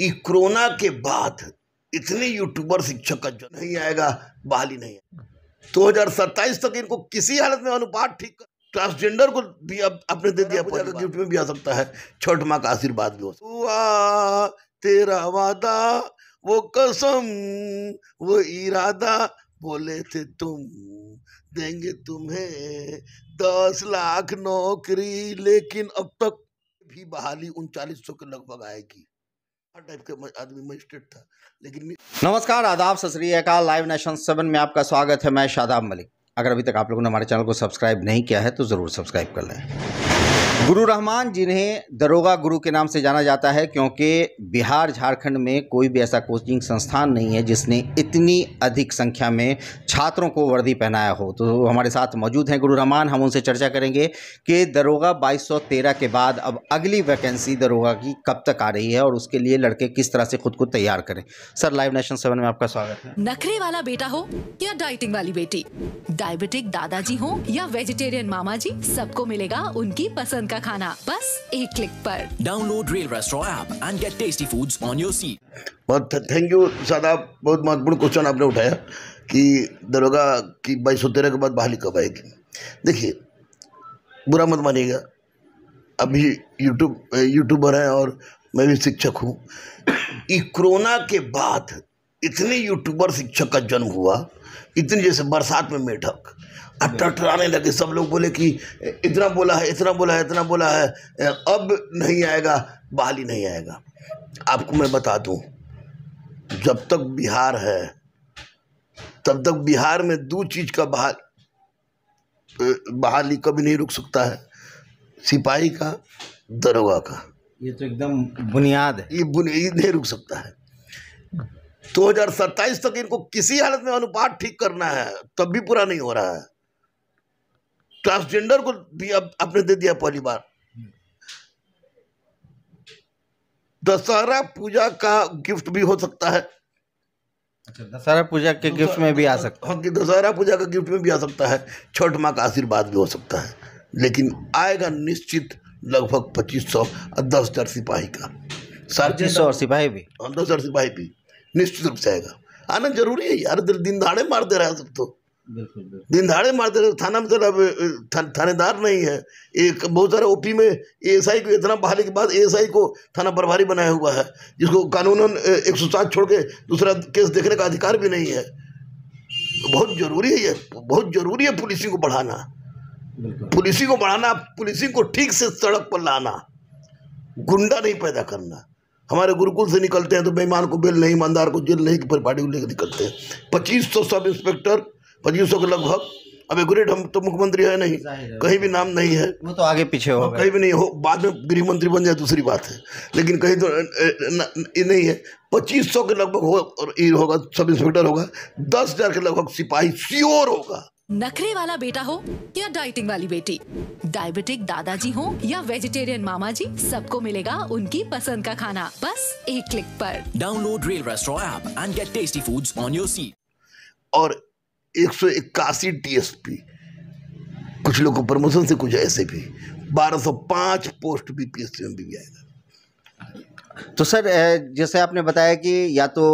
ये कोरोना के बाद इतने यूट्यूबर शिक्षक का जो नहीं आएगा बहाली नहीं दो हजार सत्ताईस तक इनको किसी हालत में अनुपात ठीक कर ट्रांसजेंडर को भी अब अपने दे दिया गिफ्ट में भी आ सकता है छठ माँ का आशीर्वाद भी हो हुआ तेरा वादा वो कसम वो इरादा बोले थे तुम देंगे तुम्हें दस लाख नौकरी लेकिन अब तक भी बहाली उनचालीस सौ के लगभग आएगी हर टाइप का आदमी मजिस्ट्रेट था लेकिन नमस्कार आदाब सत श्रीकाल लाइव नेशन सेवन में आपका स्वागत है मैं शादाब मलिक अगर अभी तक आप लोगों ने हमारे चैनल को सब्सक्राइब नहीं किया है तो ज़रूर सब्सक्राइब कर लें गुरु रहमान जिन्हें दरोगा गुरु के नाम से जाना जाता है क्योंकि बिहार झारखंड में कोई भी ऐसा कोचिंग संस्थान नहीं है जिसने इतनी अधिक संख्या में छात्रों को वर्दी पहनाया हो तो हमारे साथ मौजूद हैं गुरु रहमान हम उनसे चर्चा करेंगे कि दरोगा 2213 के बाद अब अगली वैकेंसी दरोगा की कब तक आ रही है और उसके लिए लड़के किस तरह से खुद को तैयार करें सर लाइव नेशन सेवन में आपका स्वागत है नखरे वाला बेटा हो या डाइटिंग वाली बेटी डायबिटिक दादाजी हो या वेजिटेरियन मामा जी सबको मिलेगा उनकी पसंद का का खाना बस एक क्लिक पर download rail restaurant app and get tasty foods on your seat बहुत थैंक यू सादाब बहुत महत्वपूर्ण क्वेश्चन आपने उठाया कि दरोगा की बाईस सौ तेरह के बाद बहाली कब आएगी देखिए बुरा मत मानिएगा अभी यूट्यूब यूट्यूबर हैं और मैं भी शिक्षक हूँ कोरोना के बाद इतने यूट्यूबर शिक्षक का जन्म हुआ इतनी जैसे बरसात में मेढक अब टटराने लगे सब लोग बोले कि इतना बोला है इतना बोला है इतना बोला है अब नहीं आएगा बहाली नहीं आएगा आपको मैं बता दूं जब तक बिहार है तब तक बिहार में दो चीज़ का बहाल बहाली कभी नहीं रुक सकता है सिपाही का दरोगा का ये तो एकदम बुनियाद है ये बुनियाद नहीं रुक सकता है 2027 तक इनको किसी हालत में अनुपात ठीक करना है तब भी पूरा नहीं हो रहा है ट्रांसजेंडर को भी अब अपने दे दिया पहली बार दशहरा पूजा का गिफ्ट भी हो सकता है अच्छा, दशहरा पूजा के गिफ्ट में भी आ सकता है हाँ, दशहरा पूजा का गिफ्ट में भी आ सकता है छठ माँ का आशीर्वाद भी हो सकता है लेकिन आएगा निश्चित लगभग पच्चीस सौ दस हजार सिपाही का सिपाही भी हाँ, दस हजार सिपाही भी निश्चित रूप से आएगा आना जरूरी है यार दिन दहाड़े मार दे रहा है सब तो दिन दहाड़े मारते रहे थाना में मतलब, चला थानेदार नहीं है एक बहुत सारे ओपी में एएसआई को इतना बहाली के बाद एएसआई को थाना प्रभारी बनाया हुआ है जिसको कानूनन एक सौ सात छोड़ के दूसरा केस देखने का अधिकार भी नहीं है बहुत जरूरी है ये बहुत जरूरी है पुलिसिंग को बढ़ाना पुलिसिंग को बढ़ाना पुलिसिंग को ठीक से सड़क पर लाना गुंडा नहीं पैदा करना हमारे गुरुकुल से निकलते हैं तो बेईमान को बेल नहीं ईमानदार को जेल नहीं फिर को लेकर निकलते हैं पच्चीस सौ सब इंस्पेक्टर पच्चीस सौ के लगभग अब एग्रेड हम तो मुख्यमंत्री है नहीं कहीं भी नाम नहीं है वो तो आगे पीछे हो हाँ, कहीं भी नहीं हो बाद में गृह मंत्री बन जाए दूसरी बात है लेकिन कहीं तो ये नहीं है पच्चीस सौ के लगभग हो होगा सब इंस्पेक्टर होगा दस हजार के लगभग सिपाही श्योर होगा नखरे वाला बेटा हो या डाइटिंग वाली बेटी डायबिटिक दादाजी हो या वेजिटेरियन मामा जी सबको मिलेगा उनकी पसंद का खाना बस एक क्लिक पर download rail restaurant app and get tasty foods on your seat और एक सौ 181 टीएसपी कुछ लोग को प्रमोशन से कुछ ऐसे भी 1205 पोस्ट भी पीएससी में भी आएगा तो सर जैसे आपने बताया कि या तो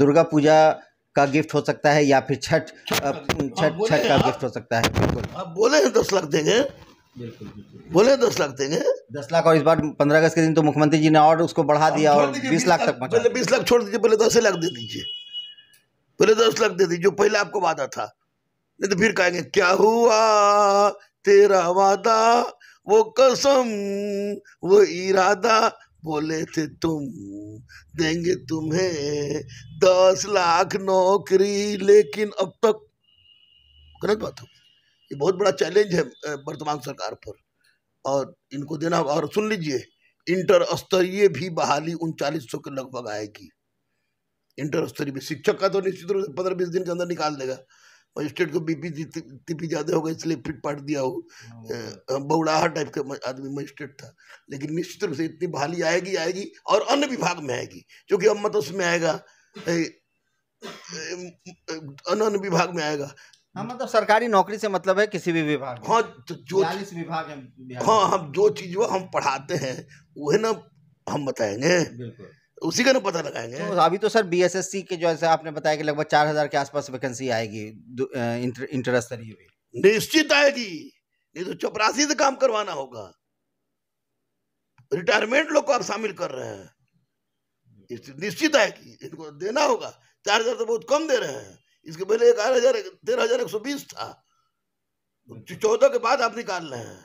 दुर्गा पूजा का गिफ्ट हो सकता है या फिर छठ छठ छठ का गिफ्ट हो सकता है आप बोले हैं दस लाख देंगे बोले दस लाख देंगे दस लाख और इस बार पंद्रह अगस्त के दिन तो मुख्यमंत्री जी ने और उसको बढ़ा दिया और बीस लाख तक पहले बीस लाख छोड़ दीजिए बोले दस लाख दे दीजिए बोले दस लाख दे दीजिए जो पहले आपको वादा था नहीं तो फिर कहेंगे क्या हुआ तेरा वादा वो कसम वो इरादा बोले थे तुम देंगे तुम्हें दस लाख नौकरी लेकिन अब तक गलत बात हो ये बहुत बड़ा चैलेंज है वर्तमान सरकार पर और इनको देना और सुन लीजिए इंटर स्तरीय भी बहाली उनचालीस सौ के लगभग आएगी इंटर स्तरीय शिक्षक का तो निश्चित रूप से पंद्रह बीस दिन के अंदर निकाल देगा और स्टेट को बीपी तिपी ज़्यादा होगा इसलिए फिट पाट दिया हो हाँ। बौड़ाहा टाइप का आदमी मजिस्ट्रेट था लेकिन निश्चित रूप से इतनी बहाली आएगी आएगी और अन्य विभाग में आएगी क्योंकि अब मत उसमें आएगा अन्य अन्य विभाग में आएगा हाँ मतलब सरकारी नौकरी से मतलब है किसी भी विभाग हाँ तो जो विभाग हाँ हम जो चीज़ वो हम पढ़ाते हैं वह ना हम बताएंगे बिल्कुल उसी का ना पता लगाएंगे तो अभी तो सर बीएसएससी के जो ऐसे आपने बताया कि लगभग चार हजार के आसपास वैकेंसी आएगी इंटर, स्तरीय निश्चित आएगी नहीं तो चपरासी से काम करवाना होगा रिटायरमेंट लोग को आप शामिल कर रहे हैं निश्चित आएगी इनको देना होगा चार हजार तो बहुत कम दे रहे हैं इसके पहले ग्यारह हजार तेरह हजार एक सौ बीस था चौदह के बाद आप निकाल रहे हैं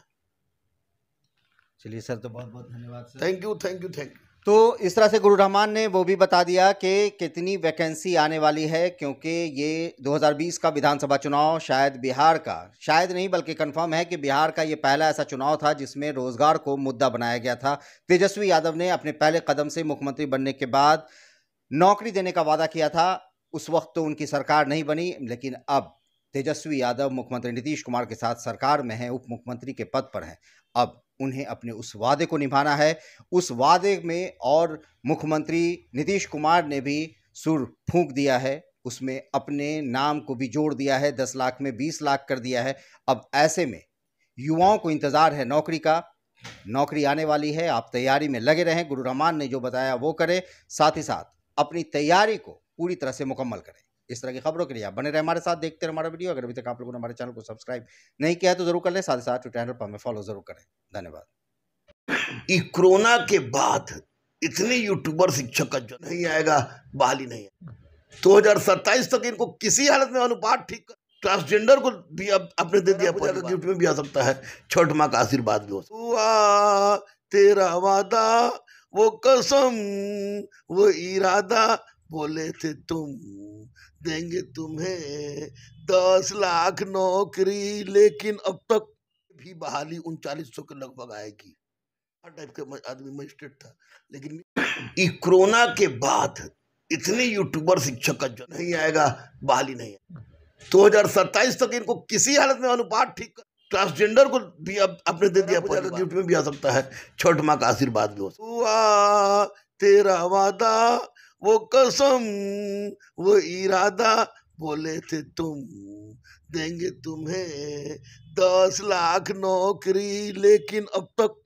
चलिए सर तो बहुत बहुत धन्यवाद thank you thank you thank you तो इस तरह से गुरु रहमान ने वो भी बता दिया कि कितनी वैकेंसी आने वाली है क्योंकि ये 2020 का विधानसभा चुनाव शायद बिहार का शायद नहीं बल्कि कंफर्म है कि बिहार का ये पहला ऐसा चुनाव था जिसमें रोज़गार को मुद्दा बनाया गया था तेजस्वी यादव ने अपने पहले कदम से मुख्यमंत्री बनने के बाद नौकरी देने का वादा किया था उस वक्त तो उनकी सरकार नहीं बनी लेकिन अब तेजस्वी यादव मुख्यमंत्री नीतीश कुमार के साथ सरकार में हैं उप मुख्यमंत्री के पद पर हैं अब उन्हें अपने उस वादे को निभाना है उस वादे में और मुख्यमंत्री नीतीश कुमार ने भी सुर फूंक दिया है उसमें अपने नाम को भी जोड़ दिया है दस लाख में बीस लाख कर दिया है अब ऐसे में युवाओं को इंतज़ार है नौकरी का नौकरी आने वाली है आप तैयारी में लगे रहें गुरु रहमान ने जो बताया वो करें साथ ही साथ अपनी तैयारी को पूरी तरह से मुकम्मल करें इस तरह की खबरों के लिए आप बने रहे हमारे साथ देखते रहे हमारा वीडियो अगर अभी तक आप लोगों ने हमारे चैनल को सब्सक्राइब नहीं किया तो जरूर कर लें साथ साथ ट्विटर पर हमें फॉलो जरूर करें धन्यवाद कोरोना के बाद इतने यूट्यूबर शिक्षक का जो नहीं आएगा बहाली नहीं है दो तक इनको किसी हालत में अनुपात ठीक कर ट्रांसजेंडर को भी अब अपने दे दिया पूजा गिफ्ट तो में भी आ सकता है छठ माँ का आशीर्वाद भी हो हुआ तेरा वादा वो कसम वो इरादा बोले थे तुम देंगे तुम्हें दस लाख नौकरी लेकिन अब तक भी बहाली उनचालीस सौ के लगभग आएगी हर टाइप के आदमी मजिस्ट्रेट था लेकिन कोरोना के बाद इतने यूट्यूबर शिक्षक का जो नहीं आएगा बहाली नहीं दो हजार सत्ताईस तक इनको किसी हालत में अनुपात ठीक कर ट्रांसजेंडर को भी अब अपने दे दिया पूजा गिफ्ट में भी आ सकता है छठ माँ का आशीर्वाद भी हो तेरा वादा वो कसम वो इरादा बोले थे तुम देंगे तुम्हें दस लाख नौकरी लेकिन अब तक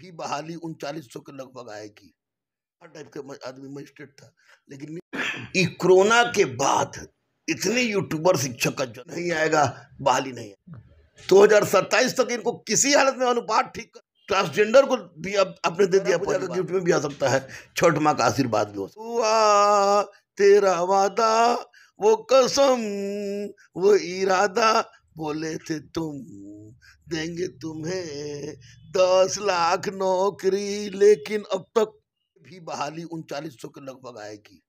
भी बहाली उनचालीस सौ के लगभग आएगी हर टाइप का आदमी मजिस्ट्रेट था लेकिन कोरोना के बाद इतने यूट्यूबर शिक्षक का जो नहीं आएगा बहाली नहीं दो हजार सत्ताईस तक इनको किसी हालत में अनुपात ठीक कर ट्रांसजेंडर को दिया अपने दे दिया पूजा का तो गिफ्ट में भी आ सकता है छठ माँ का आशीर्वाद भी हो हुआ तेरा वादा वो कसम वो इरादा बोले थे तुम देंगे तुम्हें दस लाख नौकरी लेकिन अब तक भी बहाली उनचालीस सौ के लगभग आएगी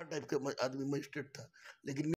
हर टाइप के आदमी मजिस्ट्रेट था लेकिन